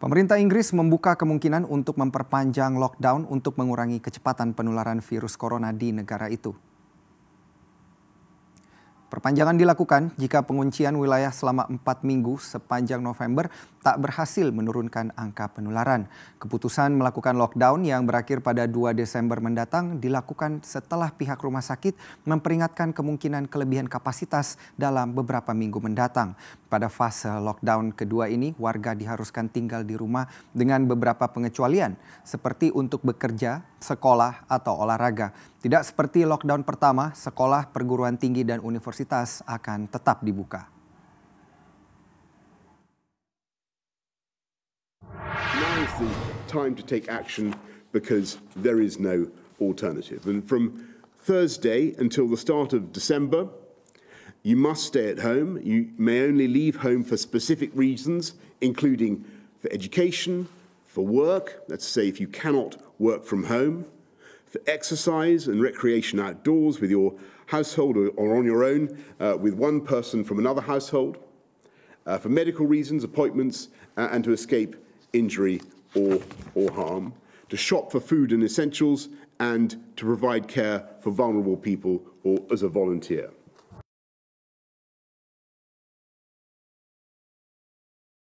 Pemerintah Inggris membuka kemungkinan untuk memperpanjang lockdown untuk mengurangi kecepatan penularan virus corona di negara itu. Perpanjangan dilakukan jika penguncian wilayah selama 4 minggu sepanjang November tak berhasil menurunkan angka penularan. Keputusan melakukan lockdown yang berakhir pada 2 Desember mendatang dilakukan setelah pihak rumah sakit memperingatkan kemungkinan kelebihan kapasitas dalam beberapa minggu mendatang. Pada fase lockdown kedua ini, warga diharuskan tinggal di rumah dengan beberapa pengecualian, seperti untuk bekerja, sekolah, atau olahraga. Tidak seperti lockdown pertama, sekolah, perguruan tinggi, dan universitas universitas akan tetap dibuka. Now is the time to take action because there is no alternative. And from Thursday until the start of December, you must stay at home. You may only leave home for specific reasons, including for education, for work. Let's say if you cannot work from home, for exercise and recreation outdoors with your household or, on your own uh, with one person from another household, uh, for medical reasons, appointments, uh, and to escape injury or, or harm, to shop for food and essentials, and to provide care for vulnerable people or as a volunteer.